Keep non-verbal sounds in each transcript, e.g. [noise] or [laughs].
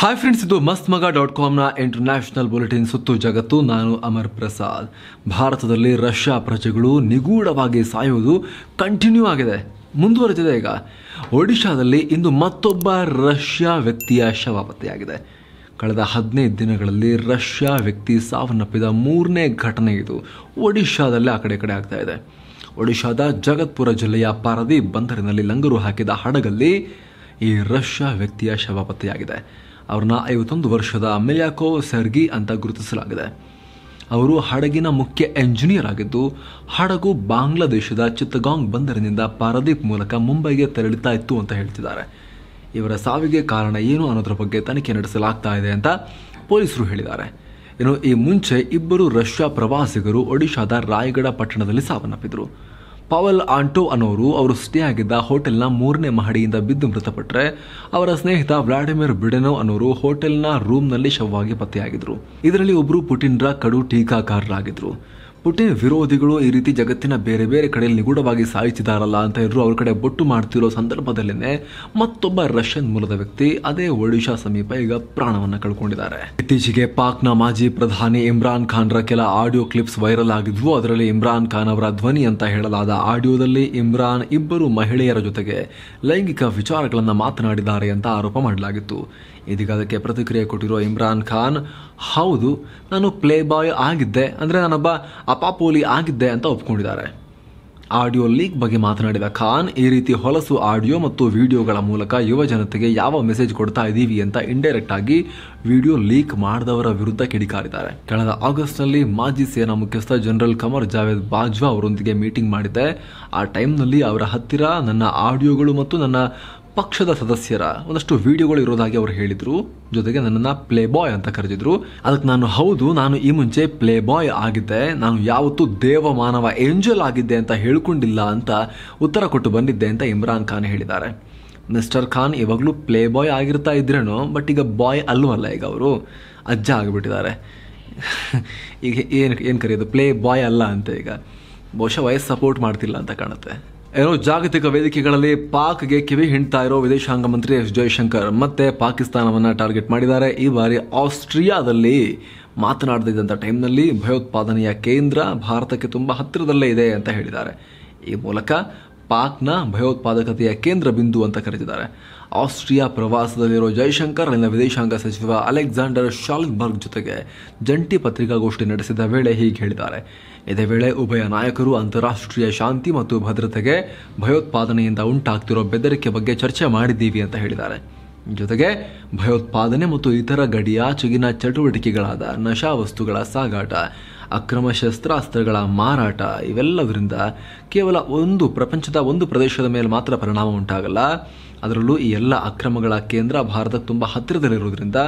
hi friends ಇದು ಮಸ್ತ್ ಮಗ ಡಾಟ್ ಕಾಮ್ನ ಇಂಟರ್ನ್ಯಾಷನಲ್ ಬುಲೆಟಿನ್ ಸುತ್ತು ಜಗತ್ತು ನಾನು ಅಮರ್ ಪ್ರಸಾದ್ ಭಾರತದಲ್ಲಿ ರಷ್ಯಾ ಪ್ರಜೆಗಳು ನಿಗೂಢವಾಗಿ ಸಾಯುವುದು ಕಂಟಿನ್ಯೂ ಆಗಿದೆ ಮುಂದುವರೆದಿದೆ ಈಗ ಒಡಿಶಾದಲ್ಲಿ ಇಂದು ಮತ್ತೊಬ್ಬ ರಷ್ಯಾ ವ್ಯಕ್ತಿಯ ಶವ ಪತ್ತೆಯಾಗಿದೆ ಕಳೆದ ಹದಿನೈದು ದಿನಗಳಲ್ಲಿ ರಷ್ಯಾ ವ್ಯಕ್ತಿ ಸಾವನ್ನಪ್ಪಿದ ಮೂರನೇ ಘಟನೆ ಇದು ಒಡಿಶಾದಲ್ಲೇ ಆ ಕಡೆ ಕಡೆ ಆಗ್ತಾ ಇದೆ ಒಡಿಶಾದ ಜಗತ್ಪುರ ಜಿಲ್ಲೆಯ ಪಾರದಿ ಬಂದರಿನಲ್ಲಿ ಲಂಗರು ಹಾಕಿದ ಹಡಗಲ್ಲಿ ಈ ರಷ್ಯಾ ವ್ಯಕ್ತಿಯ ಶವ ಪತ್ತೆಯಾಗಿದೆ ಅವ್ರನ್ನ ಐವತ್ತೊಂದು ವರ್ಷದ ಮಿಲ್ಯಾಕೋ ಸರ್ಗಿ ಅಂತ ಗುರುತಿಸಲಾಗಿದೆ ಅವರು ಹಡಗಿನ ಮುಖ್ಯ ಎಂಜಿನಿಯರ್ ಆಗಿದ್ದು ಹಡಗು ಬಾಂಗ್ಲಾದೇಶದ ಚಿತ್ತಗಾಂಗ್ ಬಂದರಿನಿಂದ ಪಾರದೀಪ್ ಮೂಲಕ ಮುಂಬೈಗೆ ತೆರಳುತ್ತಾ ಇತ್ತು ಅಂತ ಹೇಳ್ತಿದ್ದಾರೆ ಇವರ ಸಾವಿಗೆ ಕಾರಣ ಏನು ಅನ್ನೋದ್ರ ಬಗ್ಗೆ ತನಿಖೆ ನಡೆಸಲಾಗ್ತಾ ಇದೆ ಅಂತ ಪೊಲೀಸರು ಹೇಳಿದ್ದಾರೆ ಇನ್ನು ಈ ಮುಂಚೆ ಇಬ್ಬರು ರಷ್ಯಾ ಪ್ರವಾಸಿಗರು ಒಡಿಶಾದ ರಾಯಗಢ ಪಟ್ಟಣದಲ್ಲಿ ಸಾವನ್ನಪ್ಪಿದ್ರು ಪವಲ್ ಆಂಟೋ ಅನ್ನೋರು ಅವರು ಸ್ಟೇ ಆಗಿದ್ದ ಹೋಟೆಲ್ನ ಮೂರನೇ ಮಹಡಿಯಿಂದ ಬಿದ್ದು ಮೃತಪಟ್ಟರೆ ಅವರ ಸ್ನೇಹಿತ ವ್ಲಾಡಿಮಿರ್ ಬಿಡೆನೋ ಅನ್ನೋರು ಹೋಟೆಲ್ನ ರೂಮ್ನಲ್ಲಿ ಶವವಾಗಿ ಪತ್ತೆಯಾಗಿದ್ರು ಇದರಲ್ಲಿ ಒಬ್ಬರು ಪುಟಿನ್ರ ಕಡು ಟೀಕಾಕಾರರಾಗಿದ್ರು ಪುಟಿನ್ ವಿರೋಧಿಗಳು ಈ ರೀತಿ ಜಗತ್ತಿನ ಬೇರೆ ಬೇರೆ ಕಡೆಯಲ್ಲಿ ನಿಗೂಢವಾಗಿ ಸಾಯಿಸಿದಾರಲ್ಲ ಅಂತ ಇದ್ರು ಅವ್ರ ಕಡೆ ಬೊಟ್ಟು ಮಾಡ್ತಿರೋ ಸಂದರ್ಭದಲ್ಲೇ ಮತ್ತೊಬ್ಬ ರಷ್ಯನ್ ಮೂಲದ ವ್ಯಕ್ತಿ ಅದೇ ಒಡಿಶಾ ಸಮೀಪ ಈಗ ಪ್ರಾಣವನ್ನ ಕಳ್ಕೊಂಡಿದ್ದಾರೆ ಇತ್ತೀಚೆಗೆ ಪಾಕ್ನ ಮಾಜಿ ಪ್ರಧಾನಿ ಇಮ್ರಾನ್ ಖಾನ್ರ ಕೆಲ ಆಡಿಯೋ ಕ್ಲಿಪ್ಸ್ ವೈರಲ್ ಆಗಿದ್ವು ಅದರಲ್ಲಿ ಇಮ್ರಾನ್ ಖಾನ್ ಅವರ ಧ್ವನಿ ಅಂತ ಹೇಳಲಾದ ಆಡಿಯೋದಲ್ಲಿ ಇಮ್ರಾನ್ ಇಬ್ಬರು ಮಹಿಳೆಯರ ಜೊತೆಗೆ ಲೈಂಗಿಕ ವಿಚಾರಗಳನ್ನು ಮಾತನಾಡಿದ್ದಾರೆ ಅಂತ ಆರೋಪ ಮಾಡಲಾಗಿತ್ತು ಇದೀಗ ಅದಕ್ಕೆ ಪ್ರತಿಕ್ರಿಯೆ ಕೊಟ್ಟಿರುವ ಇಮ್ರಾನ್ ಖಾನ್ ಹೌದು ನಾನು ಪ್ಲೇ ಬಾಯ್ ಆಗಿದ್ದೆ ಅಂದರೆ ನಾನೊಬ್ಬ ಅಪಾಪೋಲಿ ಆಗಿದ್ದೆ ಅಂತ ಒಪ್ಕೊಂಡಿದ್ದಾರೆ ಆಡಿಯೋ ಲೀಕ್ ಬಗ್ಗೆ ಮಾತನಾಡಿದ ಖಾನ್ ಈ ರೀತಿ ಹೊಲಸು ಆಡಿಯೋ ಮತ್ತು ವಿಡಿಯೋಗಳ ಮೂಲಕ ಯುವ ಜನತೆಗೆ ಯಾವ ಮೆಸೇಜ್ ಕೊಡ್ತಾ ಇದ್ದೀವಿ ಅಂತ ಇಂಡೈರೆಕ್ಟ್ ಆಗಿ ವಿಡಿಯೋ ಲೀಕ್ ಮಾಡಿದವರ ವಿರುದ್ಧ ಕಿಡಿಕಾರಿದ್ದಾರೆ ಕಳೆದ ಆಗಸ್ಟ್ನಲ್ಲಿ ಮಾಜಿ ಸೇನಾ ಮುಖ್ಯಸ್ಥ ಜನರಲ್ ಕಮರ್ ಜಾವೇದ್ ಬಾಜ್ವಾ ಅವರೊಂದಿಗೆ ಮೀಟಿಂಗ್ ಮಾಡಿದ್ದೆ ಆ ಟೈಮ್ನಲ್ಲಿ ಅವರ ಹತ್ತಿರ ನನ್ನ ಆಡಿಯೋಗಳು ಮತ್ತು ನನ್ನ ಪಕ್ಷದ ಸದಸ್ಯರ ಒಂದಷ್ಟು ವಿಡಿಯೋಗಳು ಇರೋದಾಗಿ ಅವರು ಹೇಳಿದ್ರು ಜೊತೆಗೆ ನನ್ನನ್ನು ಪ್ಲೇ ಬಾಯ್ ಅಂತ ಕರೆದಿದ್ರು ಅದಕ್ಕೆ ನಾನು ಹೌದು ನಾನು ಈ ಮುಂಚೆ ಪ್ಲೇ ಬಾಯ್ ಆಗಿದ್ದೆ ನಾನು ಯಾವತ್ತೂ ದೇವ ಮಾನವ ಏಂಜಲ್ ಆಗಿದ್ದೆ ಅಂತ ಹೇಳ್ಕೊಂಡಿಲ್ಲ ಅಂತ ಉತ್ತರ ಕೊಟ್ಟು ಬಂದಿದ್ದೆ ಅಂತ ಇಮ್ರಾನ್ ಖಾನ್ ಹೇಳಿದ್ದಾರೆ ಮಿಸ್ಟರ್ ಖಾನ್ ಇವಾಗಲೂ ಪ್ಲೇ ಬಾಯ್ ಆಗಿರ್ತಾ ಇದ್ರೇನು ಬಟ್ ಈಗ ಬಾಯ್ ಅಲ್ವಲ್ಲ ಈಗ ಅವರು ಅಜ್ಜ ಆಗಿಬಿಟ್ಟಿದ್ದಾರೆ [laughs] ಈಗ ಏನು ಏನು ಕರೆಯೋದು ಪ್ಲೇ ಬಾಯ್ ಅಲ್ಲ ಅಂತ ಈಗ ಬಹುಶಃ ವಯಸ್ಸು ಸಪೋರ್ಟ್ ಮಾಡ್ತಿಲ್ಲ ಅಂತ ಕಾಣುತ್ತೆ ಏನೋ ಜಾಗತಿಕ ವೇದಿಕೆಗಳಲ್ಲಿ ಪಾಕ್ಗೆ ಕಿವಿ ಹಿಂಡ್ತಾ ಇರೋ ವಿದೇಶಾಂಗ ಮಂತ್ರಿ ಎಸ್ ಜಯಶಂಕರ್ ಮತ್ತೆ ಪಾಕಿಸ್ತಾನವನ್ನು ಟಾರ್ಗೆಟ್ ಮಾಡಿದ್ದಾರೆ ಈ ಬಾರಿ ಆಸ್ಟ್ರಿಯಾದಲ್ಲಿ ಮಾತನಾಡದಿದ್ದಂಥ ಟೈಮ್ನಲ್ಲಿ ಭಯೋತ್ಪಾದನೆಯ ಕೇಂದ್ರ ಭಾರತಕ್ಕೆ ತುಂಬ ಹತ್ತಿರದಲ್ಲೇ ಇದೆ ಅಂತ ಹೇಳಿದ್ದಾರೆ ಈ ಮೂಲಕ ಪಾಕ್ನ ಭಯೋತ್ಪಾದಕತೆಯ ಕೇಂದ್ರ ಬಿಂದು ಅಂತ ಕರೆದಿದ್ದಾರೆ ಆಸ್ಟ್ರಿಯಾ ಪ್ರವಾಸದಲ್ಲಿರುವ ಜೈಶಂಕರ್ ಅಲ್ಲಿನ ವಿದೇಶಾಂಗ ಸಚಿವ ಅಲೆಕ್ಸಾಂಡರ್ ಶಾಲ್ಬರ್ಗ್ ಜೊತೆಗೆ ಜಂಟಿ ಪತ್ರಿಕಾಗೋಷ್ಠಿ ನಡೆಸಿದ ವೇಳೆ ಹೀಗೆ ಹೇಳಿದ್ದಾರೆ ಇದೇ ವೇಳೆ ಉಭಯ ನಾಯಕರು ಅಂತಾರಾಷ್ಟ್ರೀಯ ಶಾಂತಿ ಮತ್ತು ಭದ್ರತೆಗೆ ಭಯೋತ್ಪಾದನೆಯಿಂದ ಉಂಟಾಗ್ತಿರೋ ಬೆದರಿಕೆ ಬಗ್ಗೆ ಚರ್ಚೆ ಮಾಡಿದ್ದೀವಿ ಅಂತ ಹೇಳಿದ್ದಾರೆ ಜೊತೆಗೆ ಭಯೋತ್ಪಾದನೆ ಮತ್ತು ಇತರ ಗಡಿಯಾಚೆಗಿನ ಚಟುವಟಿಕೆಗಳಾದ ನಶಾ ವಸ್ತುಗಳ ಸಾಗಾಟ ಅಕ್ರಮ ಶಸ್ತ್ರಾಸ್ತ್ರಗಳ ಮಾರಾಟ ಇವೆಲ್ಲವರಿಂದ ಕೇವಲ ಒಂದು ಪ್ರಪಂಚದ ಒಂದು ಪ್ರದೇಶದ ಮೇಲೆ ಮಾತ್ರ ಪರಿಣಾಮ ಉಂಟಾಗಲ್ಲ ಅದರಲ್ಲೂ ಈ ಎಲ್ಲ ಅಕ್ರಮಗಳ ಕೇಂದ್ರ ಭಾರತಕ್ಕೆ ತುಂಬ ಹತ್ತಿರದಲ್ಲಿರೋದ್ರಿಂದ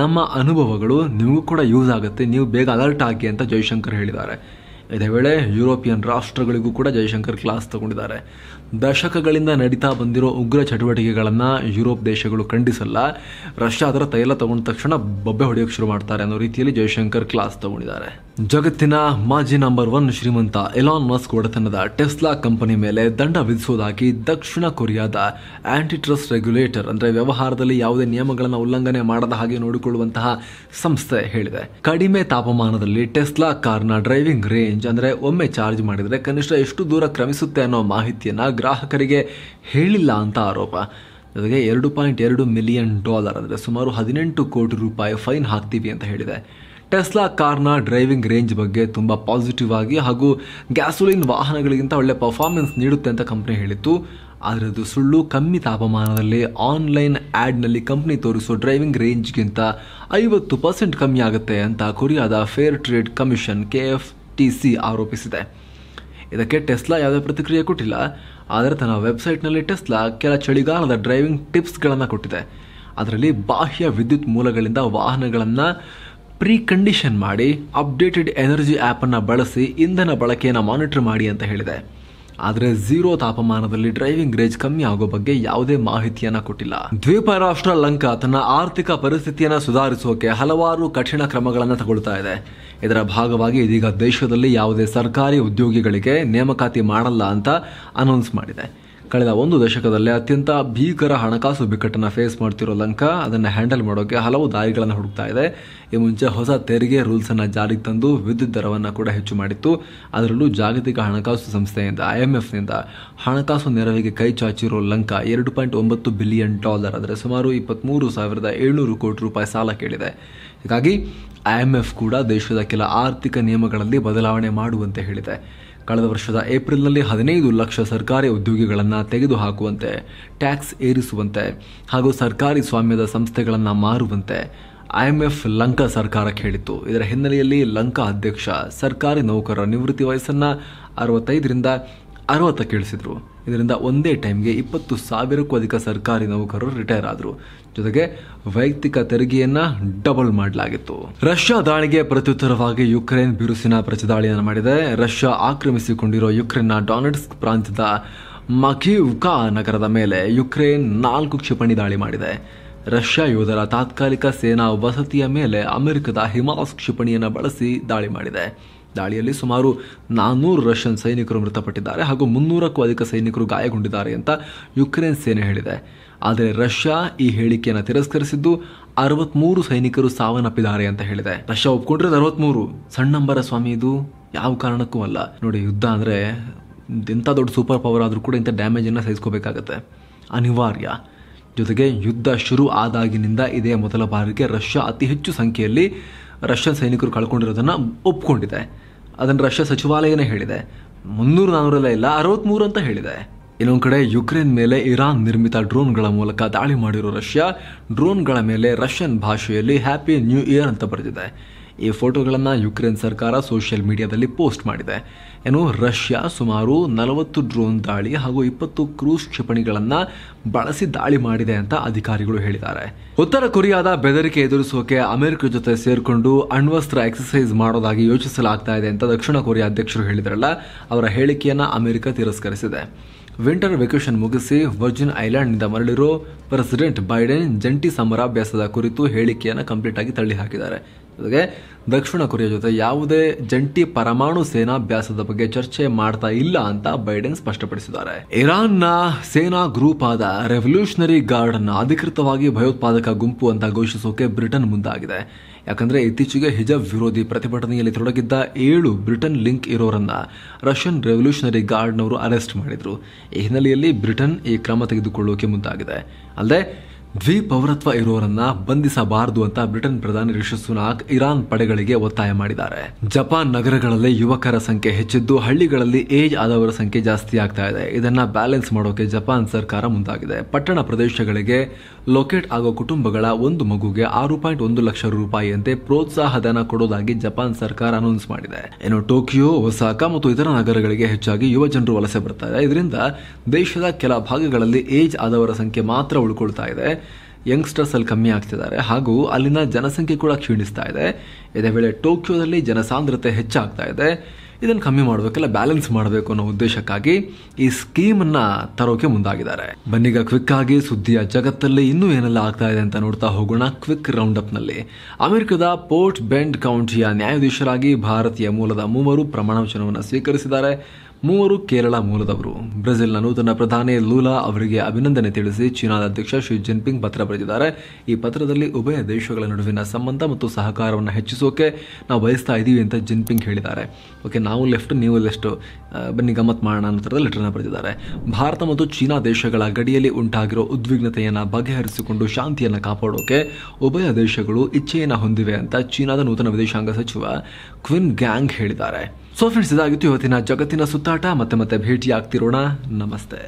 ನಮ್ಮ ಅನುಭವಗಳು ನಿಮಗೂ ಕೂಡ ಯೂಸ್ ಆಗುತ್ತೆ ನೀವು ಬೇಗ ಅಲರ್ಟ್ ಆಗಿ ಅಂತ ಜೈಶಂಕರ್ ಹೇಳಿದ್ದಾರೆ ಇದೇ ವೇಳೆ ಯುರೋಪಿಯನ್ ರಾಷ್ಟ್ರಗಳಿಗೂ ಕೂಡ ಜೈಶಂಕರ್ ಕ್ಲಾಸ್ ತಗೊಂಡಿದ್ದಾರೆ ದಶಕಗಳಿಂದ ನಡೀತಾ ಬಂದಿರೋ ಉಗ್ರ ಚಟುವಟಿಕೆಗಳನ್ನು ಯುರೋಪ್ ದೇಶಗಳು ಖಂಡಿಸಲ್ಲ ರಷ್ಯಾ ಅದರ ತೈಲ ತಗೊಂಡ ತಕ್ಷಣ ಬೊಬ್ಬೆ ಹೊಡೆಯೋಕ್ಕೆ ಶುರು ಮಾಡ್ತಾರೆ ಅನ್ನೋ ರೀತಿಯಲ್ಲಿ ಜೈಶಂಕರ್ ಕ್ಲಾಸ್ ತಗೊಂಡಿದ್ದಾರೆ ಜಗತ್ತಿನ ಮಾಜಿ ನಂಬರ್ ಒನ್ ಶ್ರೀಮಂತ ಎಲಾನ್ ಮಸ್ಕ್ ಒಡೆತನದ ಟೆಸ್ಲಾ ಕಂಪನಿ ಮೇಲೆ ದಂಡ ವಿಧಿಸುವುದಾಗಿ ದಕ್ಷಿಣ ಕೊರಿಯಾದ ಆಂಟಿ ಟ್ರಸ್ಟ್ ರೆಗ್ಯುಲೇಟರ್ ಅಂದರೆ ವ್ಯವಹಾರದಲ್ಲಿ ಯಾವುದೇ ನಿಯಮಗಳನ್ನು ಉಲ್ಲಂಘನೆ ಮಾಡದ ಹಾಗೆ ನೋಡಿಕೊಳ್ಳುವಂತಹ ಸಂಸ್ಥೆ ಹೇಳಿದೆ ಕಡಿಮೆ ತಾಪಮಾನದಲ್ಲಿ ಟೆಸ್ಲಾ ಕಾರ್ನ ಡ್ರೈವಿಂಗ್ ರೇಂಜ್ ಅಂದರೆ ಒಮ್ಮೆ ಚಾರ್ಜ್ ಮಾಡಿದರೆ ಕನಿಷ್ಠ ಎಷ್ಟು ದೂರ ಕ್ರಮಿಸುತ್ತೆ ಅನ್ನೋ ಮಾಹಿತಿಯನ್ನು ಗ್ರಾಹಕರಿಗೆ ಹೇಳಿಲ್ಲ ಅಂತ ಆರೋಪ ಜೊತೆಗೆ ಎರಡು ಪಾಯಿಂಟ್ ಎರಡು ಮಿಲಿಯನ್ ಡಾಲರ್ ಅಂದರೆ ಸುಮಾರು ಹದಿನೆಂಟು ಕೋಟಿ ರೂಪಾಯಿ ಫೈನ್ ಹಾಕ್ತೀವಿ ಅಂತ ಹೇಳಿದೆ ಟೆಸ್ಲಾ ಕಾರ್ನ ಡ್ರೈವಿಂಗ್ ರೇಂಜ್ ಬಗ್ಗೆ ತುಂಬ ಪಾಸಿಟಿವ್ ಆಗಿ ಹಾಗೂ ಗ್ಯಾಸೋಲಿನ್ ವಾಹನಗಳಿಗಿಂತ ಒಳ್ಳೆ ಪರ್ಫಾರ್ಮೆನ್ಸ್ ನೀಡುತ್ತೆ ಅಂತ ಕಂಪ್ನಿ ಹೇಳಿತ್ತು ಆದರೆ ಅದು ಸುಳ್ಳು ಕಮ್ಮಿ ತಾಪಮಾನದಲ್ಲಿ ಆನ್ಲೈನ್ ಆ್ಯಡ್ನಲ್ಲಿ ಕಂಪ್ನಿ ತೋರಿಸೋ ಡ್ರೈವಿಂಗ್ ರೇಂಜ್ಗಿಂತ ಐವತ್ತು ಪರ್ಸೆಂಟ್ ಕಮ್ಮಿ ಆಗುತ್ತೆ ಅಂತ ಕೊರಿಯಾದ Fair Trade Commission K F T C ಆರೋಪಿಸಿದೆ ಇದಕ್ಕೆ ಟೆಸ್ಲಾ ಯಾವುದೇ ಪ್ರತಿಕ್ರಿಯೆ ಕೊಟ್ಟಿಲ್ಲ ಆದರೆ ತನ್ನ ವೆಬ್ಸೈಟ್ನಲ್ಲಿ ಟೆಸ್ಲಾ ಕೆಲ ಚಳಿಗಾಲದ ಡ್ರೈವಿಂಗ್ ಟಿಪ್ಸ್ಗಳನ್ನು ಕೊಟ್ಟಿದೆ ಅದರಲ್ಲಿ ಬಾಹ್ಯ ವಿದ್ಯುತ್ ಮೂಲಗಳಿಂದ ವಾಹನಗಳನ್ನು ಪ್ರೀ ಕಂಡೀಷನ್ ಮಾಡಿ ಅಪ್ಡೇಟೆಡ್ ಎನರ್ಜಿ ಆ್ಯಪನ್ನು ಬಳಸಿ ಇಂಧನ ಬಳಕೆಯನ್ನು ಮಾನಿಟರ್ ಮಾಡಿ ಅಂತ ಹೇಳಿದೆ ಆದರೆ ಝೀರೋ ತಾಪಮಾನದಲ್ಲಿ ಡ್ರೈವಿಂಗ್ ರೇಜ್ ಕಮ್ಮಿ ಆಗೋ ಬಗ್ಗೆ ಯಾವುದೇ ಮಾಹಿತಿಯನ್ನ ಕೊಟ್ಟಿಲ್ಲ ದ್ವೀಪ ರಾಷ್ಟ್ರ ಲಂಕಾ ತನ್ನ ಆರ್ಥಿಕ ಪರಿಸ್ಥಿತಿಯನ್ನು ಸುಧಾರಿಸೋಕೆ ಹಲವಾರು ಕಠಿಣ ಕ್ರಮಗಳನ್ನು ತಗೊಳ್ತಾ ಇದೆ ಇದರ ಭಾಗವಾಗಿ ಇದೀಗ ದೇಶದಲ್ಲಿ ಯಾವುದೇ ಸರ್ಕಾರಿ ಉದ್ಯೋಗಿಗಳಿಗೆ ನೇಮಕಾತಿ ಮಾಡಲ್ಲ ಅಂತ ಅನೌನ್ಸ್ ಮಾಡಿದೆ ಕಳೆದ ಒಂದು ದಶಕದಲ್ಲಿ ಅತ್ಯಂತ ಭೀಕರ ಹಣಕಾಸು ಬಿಕ್ಕಟ್ಟನ್ನು ಫೇಸ್ ಮಾಡ್ತಿರೋ ಲಂಕಾ ಅದನ್ನು ಹ್ಯಾಂಡಲ್ ಮಾಡೋಕೆ ಹಲವು ದಾರಿಗಳನ್ನು ಹುಡುಕ್ತಾ ಇದೆ ಈ ಮುಂಚೆ ಹೊಸ ತೆರಿಗೆ ರೂಲ್ಸನ್ನು ಜಾರಿಗೆ ತಂದು ವಿದ್ಯುತ್ ದರವನ್ನು ಕೂಡ ಹೆಚ್ಚು ಮಾಡಿತ್ತು ಅದರಲ್ಲೂ ಜಾಗತಿಕ ಹಣಕಾಸು ಸಂಸ್ಥೆಯಿಂದ ಐ ಎಂ ಎಫ್ನಿಂದ ಹಣಕಾಸು ನೆರವಿಗೆ ಕೈ ಚಾಚಿರೋ ಲಂಕಾ ಎರಡು ಪಾಯಿಂಟ್ ಒಂಬತ್ತು ಬಿಲಿಯನ್ ಡಾಲರ್ ಅಂದರೆ ಸುಮಾರು ಇಪ್ಪತ್ತ್ಮೂರು ಸಾವಿರದ ಏಳ್ನೂರು ಕೋಟಿ ರೂಪಾಯಿ ಸಾಲ ಕೇಳಿದೆ ಹೀಗಾಗಿ ಐ ಎಫ್ ಕೂಡ ದೇಶದ ಕೆಲ ಆರ್ಥಿಕ ನಿಯಮಗಳಲ್ಲಿ ಬದಲಾವಣೆ ಮಾಡುವಂತೆ ಹೇಳಿದೆ ಕಳೆದ ವರ್ಷದ ಏಪ್ರಿಲ್ನಲ್ಲಿ ಹದಿನೈದು ಲಕ್ಷ ಸರ್ಕಾರಿ ಉದ್ಯೋಗಿಗಳನ್ನು ತೆಗೆದುಹಾಕುವಂತೆ ಟ್ಯಾಕ್ಸ್ ಏರಿಸುವಂತೆ ಹಾಗೂ ಸರ್ಕಾರಿ ಸ್ವಾಮ್ಯದ ಸಂಸ್ಥೆಗಳನ್ನು ಮಾರುವಂತೆ ಐಎಂಎಫ್ ಲಂಕಾ ಸರ್ಕಾರಕ್ಕೆ ಹೇಳಿತ್ತು ಇದರ ಹಿನ್ನೆಲೆಯಲ್ಲಿ ಲಂಕಾ ಅಧ್ಯಕ್ಷ ಸರ್ಕಾರಿ ನೌಕರರ ನಿವೃತ್ತಿ ವಯಸ್ಸನ್ನು ಅರವತ್ತೈದರಿಂದ ಅರವತ್ತಕ್ಕೆ ಇಳಿಸಿದರು ಇದರಿಂದ ಒಂದೇ ಟೈಮ್ಗೆ ಇಪ್ಪತ್ತು ಸಾವಿರಕ್ಕೂ ಅಧಿಕ ಸರ್ಕಾರಿ ನೌಕರರು ರಿಟೈರ್ ಆದರು ಜೊತೆಗೆ ವೈಯಕ್ತಿಕ ತೆರಿಗೆಯನ್ನ ಡಬಲ್ ಮಾಡಲಾಗಿತ್ತು ರಷ್ಯಾ ದಾಳಿಗೆ ಪ್ರತ್ಯುತ್ತರವಾಗಿ ಯುಕ್ರೇನ್ ಬಿರುಸಿನ ಪ್ರಚದಾಳಿಯನ್ನು ಮಾಡಿದೆ ರಷ್ಯಾ ಆಕ್ರಮಿಸಿಕೊಂಡಿರುವ ಯುಕ್ರೇನ್ನ ಡಾನೆಟ್ಸ್ಕ್ ಪ್ರಾಂತ್ಯದ ಮಖಿವ್ಕಾ ನಗರದ ಮೇಲೆ ಯುಕ್ರೇನ್ ನಾಲ್ಕು ಕ್ಷಿಪಣಿ ದಾಳಿ ಮಾಡಿದೆ ರಷ್ಯಾ ಯೋಧರ ತಾತ್ಕಾಲಿಕ ಸೇನಾ ವಸತಿಯ ಮೇಲೆ ಅಮೆರಿಕದ ಹಿಮಾಸ್ ಕ್ಷಿಪಣಿಯನ್ನು ಬಳಸಿ ದಾಳಿ ಮಾಡಿದೆ ದಾಳಿಯಲ್ಲಿ ಸುಮಾರು ನಾನ್ನೂರು ರಷ್ಯನ್ ಸೈನಿಕರು ಮೃತಪಟ್ಟಿದ್ದಾರೆ ಹಾಗೂ ಮುನ್ನೂರಕ್ಕೂ ಅಧಿಕ ಸೈನಿಕರು ಗಾಯಗೊಂಡಿದ್ದಾರೆ ಅಂತ ಯುಕ್ರೇನ್ ಸೇನೆ ಹೇಳಿದೆ ಆದರೆ ರಷ್ಯಾ ಈ ಹೇಳಿಕೆಯನ್ನು ತಿರಸ್ಕರಿಸಿದ್ದು ಅರವತ್ಮೂರು ಸೈನಿಕರು ಸಾವನ್ನಪ್ಪಿದ್ದಾರೆ ಅಂತ ಹೇಳಿದೆ ರಷ್ಯಾ ಒಪ್ಕೊಂಡ್ರೆ ಅರವತ್ಮೂರು ಸಣ್ಣ ನಂಬರ ಸ್ವಾಮಿ ಇದು ಯಾವ ಕಾರಣಕ್ಕೂ ಅಲ್ಲ ನೋಡಿ ಯುದ್ಧ ಅಂದರೆ ಎಂಥ ದೊಡ್ಡ ಸೂಪರ್ ಪವರ್ ಆದರೂ ಕೂಡ ಇಂಥ ಡ್ಯಾಮೇಜನ್ನು ಸಹಿಸ್ಕೋಬೇಕಾಗತ್ತೆ ಅನಿವಾರ್ಯ ಜೊತೆಗೆ ಯುದ್ಧ ಶುರು ಆದಾಗಿನಿಂದ ಇದೇ ಮೊದಲ ಬಾರಿಗೆ ರಷ್ಯಾ ಅತಿ ಹೆಚ್ಚು ಸಂಖ್ಯೆಯಲ್ಲಿ ರಷ್ಯನ್ ಸೈನಿಕರು ಕಳ್ಕೊಂಡಿರೋದನ್ನು ಒಪ್ಕೊಂಡಿದೆ ಅದನ್ನು ರಷ್ಯಾ ಸಚಿವಾಲಯನೇ ಹೇಳಿದೆ ಮುನ್ನೂರು ನಾನೂರಲ್ಲ ಇಲ್ಲ ಅರವತ್ತ್ಮೂರು ಅಂತ ಹೇಳಿದೆ ಇನ್ನೊಂದು ಕಡೆ ಯುಕ್ರೇನ್ ಮೇಲೆ ಇರಾನ್ ನಿರ್ಮಿತ ಡ್ರೋನ್ಗಳ ಮೂಲಕ ದಾಳಿ ಮಾಡಿರೋ ರಷ್ಯಾ ಡ್ರೋನ್ಗಳ ಮೇಲೆ ರಷ್ಯನ್ ಭಾಷೆಯಲ್ಲಿ ಹ್ಯಾಪಿ ನ್ಯೂ ಇಯರ್ ಅಂತ ಬರೆದಿದೆ ಈ ಫೋಟೋಗಳನ್ನು ಯುಕ್ರೇನ್ ಸರ್ಕಾರ ಸೋಷಿಯಲ್ ಮೀಡಿಯಾದಲ್ಲಿ ಪೋಸ್ಟ್ ಮಾಡಿದೆ ಏನು ರಷ್ಯಾ ಸುಮಾರು ನಲವತ್ತು ಡ್ರೋನ್ ದಾಳಿ ಹಾಗೂ ಇಪ್ಪತ್ತು ಕ್ರೂಸ್ ಕ್ಷಿಪಣಿಗಳನ್ನು ಬಳಸಿ ದಾಳಿ ಮಾಡಿದೆ ಅಂತ ಅಧಿಕಾರಿಗಳು ಹೇಳಿದ್ದಾರೆ ಉತ್ತರ ಕೊರಿಯಾದ ಬೆದರಿಕೆ ಎದುರಿಸುವಕ್ಕೆ ಅಮೆರಿಕ ಜೊತೆ ಸೇರಿಕೊಂಡು ಅಣ್ವಸ್ತ್ರ ಎಕ್ಸಸೈಸ್ ಮಾಡೋದಾಗಿ ಯೋಚಿಸಲಾಗ್ತಾ ಇದೆ ಅಂತ ದಕ್ಷಿಣ ಕೊರಿಯಾ ಅಧ್ಯಕ್ಷರು ಹೇಳಿದ್ರಲ್ಲ ಅವರ ಹೇಳಿಕೆಯನ್ನು ಅಮೆರಿಕ ತಿರಸ್ಕರಿಸಿದೆ ವಿಂಟರ್ ವೆಕೇಷನ್ ಮುಗಿಸಿ ವರ್ಜಿನ್ ಐಲ್ಯಾಂಡ್ನಿಂದ ಮರಳಿರೋ ಪ್ರೆಸಿಡೆಂಟ್ ಬೈಡೆನ್ ಜಂಟಿ ಸಮರಾಭ್ಯಾಸದ ಕುರಿತು ಹೇಳಿಕೆಯನ್ನು ಕಂಪ್ಲೀಟ್ ಆಗಿ ತಳ್ಳಿ ಹಾಕಿದ್ದಾರೆ ಜೊತೆಗೆ ದಕ್ಷಿಣ ಕೊರಿಯಾ ಜೊತೆ ಯಾವುದೇ ಜಂಟಿ ಪರಮಾಣು ಸೇನಾಭ್ಯಾಸದ ಬಗ್ಗೆ ಚರ್ಚೆ ಮಾಡ್ತಾ ಇಲ್ಲ ಅಂತ ಬೈಡೆನ್ ಸ್ಪಷ್ಟಪಡಿಸಿದ್ದಾರೆ ಇರಾನ್ ಸೇನಾ ಗ್ರೂಪ್ ಆದ ರೆವಲ್ಯೂಷನರಿ ಗಾರ್ಡ್ ಅನ್ನ ಅಧಿಕೃತವಾಗಿ ಭಯೋತ್ಪಾದಕ ಗುಂಪು ಅಂತ ಘೋಷಿಸೋಕೆ ಬ್ರಿಟನ್ ಮುಂದಾಗಿದೆ ಯಾಕಂದ್ರೆ ಇತ್ತೀಚೆಗೆ ಹಿಜಬ್ ವಿರೋಧಿ ಪ್ರತಿಭಟನೆಯಲ್ಲಿ ತೊಡಗಿದ್ದ ಏಳು ಬ್ರಿಟನ್ ಲಿಂಕ್ ಇರೋರನ್ನ ರಷ್ಯನ್ ರೆವಲ್ಯೂಷನರಿ ಗಾರ್ಡ್ನವರು ಅರೆಸ್ಟ್ ಮಾಡಿದ್ರು ಈ ಹಿನ್ನೆಲೆಯಲ್ಲಿ ಬ್ರಿಟನ್ ಈ ಕ್ರಮ ತೆಗೆದುಕೊಳ್ಳೋಕೆ ಮುಂದಾಗಿದೆ ಅಲ್ಲದೆ ಪೌರತ್ವ ಇರೋರನ್ನ ಬಂಧಿಸಬಾರದು ಅಂತ ಬ್ರಿಟನ್ ಪ್ರಧಾನಿ ರಿಷಿ ಸುನಾಕ್ ಇರಾನ್ ಪಡೆಗಳಿಗೆ ಒತ್ತಾಯ ಮಾಡಿದ್ದಾರೆ ಜಪಾನ್ ನಗರಗಳಲ್ಲಿ ಯುವಕರ ಸಂಖ್ಯೆ ಹೆಚ್ಚಿದ್ದು ಹಳ್ಳಿಗಳಲ್ಲಿ ಏಜ್ ಆದವರ ಸಂಖ್ಯೆ ಜಾಸ್ತಿ ಆಗ್ತಾ ಇದೆ ಇದನ್ನ ಬ್ಯಾಲೆನ್ಸ್ ಮಾಡೋಕೆ ಜಪಾನ್ ಸರ್ಕಾರ ಮುಂದಾಗಿದೆ ಪಟ್ಟಣ ಪ್ರದೇಶಗಳಿಗೆ ಲೊಕೇಟ್ ಆಗೋ ಕುಟುಂಬಗಳ ಒಂದು ಮಗುಗೆ ಆರು ಪಾಯಿಂಟ್ ಒಂದು ಲಕ್ಷ ರೂಪಾಯಿಯಂತೆ ಪ್ರೋತ್ಸಾಹಧನ ಕೊಡೋದಾಗಿ ಜಪಾನ್ ಸರ್ಕಾರ ಅನೌನ್ಸ್ ಮಾಡಿದೆ ಏನು ಟೋಕಿಯೋ ಒಸಾಕ ಮತ್ತು ಇತರ ನಗರಗಳಿಗೆ ಹೆಚ್ಚಾಗಿ ಯುವ ಜನರು ವಲಸೆ ಇದೆ ಇದರಿಂದ ದೇಶದ ಕೆಲ ಭಾಗಗಳಲ್ಲಿ ಏಜ್ ಆದವರ ಸಂಖ್ಯೆ ಮಾತ್ರ ಉಳ್ಕೊಳ್ತಾ ಇದೆ ಯಂಗ್ಸ್ಟರ್ಸ್ ಅಲ್ಲಿ ಕಮ್ಮಿ ಆಗ್ತಿದ್ದಾರೆ ಹಾಗೂ ಅಲ್ಲಿನ ಜನಸಂಖ್ಯೆ ಕೂಡ ಕ್ಷೀಣಿಸ್ತಾ ಇದೆ ಇದೇ ವೇಳೆ ಟೋಕಿಯೋದಲ್ಲಿ ಜನಸಾಂದ್ರತೆ ಹೆಚ್ಚಾಗ್ತಾ ಇದೆ ಇದನ್ನು ಕಮ್ಮಿ ಮಾಡಬೇಕಲ್ಲ ಬ್ಯಾಲೆನ್ಸ್ ಮಾಡಬೇಕು ಅನ್ನೋ ಉದ್ದೇಶಕ್ಕಾಗಿ ಈ ಸ್ಕೀಮನ್ನು ತರೋಕೆ ಮುಂದಾಗಿದ್ದಾರೆ ಬನ್ನಿಗ ಕ್ವಿಕ್ ಆಗಿ ಸುದ್ದಿಯ ಜಗತ್ತಲ್ಲಿ ಇನ್ನೂ ಏನೆಲ್ಲ ಆಗ್ತಾ ಇದೆ ಅಂತ ನೋಡ್ತಾ ಹೋಗೋಣ ಕ್ವಿಕ್ ರೌಂಡ್ ಅಪ್ನಲ್ಲಿ ಅಮೆರಿಕದ ಪೋರ್ಟ್ ಬೆಂಡ್ ಕೌಂಟಿಯ ನ್ಯಾಯಾಧೀಶರಾಗಿ ಭಾರತೀಯ ಮೂಲದ ಮೂವರು ಪ್ರಮಾಣ ವಚನವನ್ನು ಸ್ವೀಕರಿಸಿದ್ದಾರೆ ಮೂವರು ಕೇರಳ ಮೂಲದವರು ಬ್ರೆಜಿಲ್ನ ನೂತನ ಪ್ರಧಾನಿ ಲೂಲಾ ಅವರಿಗೆ ಅಭಿನಂದನೆ ತಿಳಿಸಿ ಚೀನಾದ ಅಧ್ಯಕ್ಷ ಶಿ ಜಿನ್ಪಿಂಗ್ ಪತ್ರ ಬರೆದಿದ್ದಾರೆ ಈ ಪತ್ರದಲ್ಲಿ ಉಭಯ ದೇಶಗಳ ನಡುವಿನ ಸಂಬಂಧ ಮತ್ತು ಸಹಕಾರವನ್ನು ಹೆಚ್ಚಿಸೋಕೆ ನಾವು ಬಯಸ್ತಾ ಇದ್ದೀವಿ ಅಂತ ಜಿನ್ಪಿಂಗ್ ಹೇಳಿದ್ದಾರೆ ಓಕೆ ನಾವು ಲೆಫ್ಟ್ ನೀವು ಲೆಫ್ಟ್ ಬನ್ನಿ ಗಮ್ಮತ್ ಮಾಡೋಣ ಅನ್ನೋ ಥರದ ಲೆಟರ್ನ ಬರೆದಿದ್ದಾರೆ ಭಾರತ ಮತ್ತು ಚೀನಾ ದೇಶಗಳ ಗಡಿಯಲ್ಲಿ ಉಂಟಾಗಿರೋ ಉದ್ವಿಗ್ನತೆಯನ್ನು ಬಗೆಹರಿಸಿಕೊಂಡು ಶಾಂತಿಯನ್ನು ಕಾಪಾಡೋಕೆ ಉಭಯ ದೇಶಗಳು ಇಚ್ಛೆಯನ್ನು ಹೊಂದಿವೆ ಅಂತ ಚೀನಾದ ನೂತನ ವಿದೇಶಾಂಗ ಸಚಿವ ಕ್ವಿನ್ ಗ್ಯಾಂಗ್ ಹೇಳಿದ್ದಾರೆ ಸೊ ಫ್ರೆಂಡ್ಸ್ ಇದಾಗಿತ್ತು ಇವತ್ತಿನ ಜಗತ್ತಿನ ಸುತ್ತಾಟ ಮತ್ತೆ ಮತ್ತೆ ಭೇಟಿ ಆಗ್ತಿರೋಣ ನಮಸ್ತೆ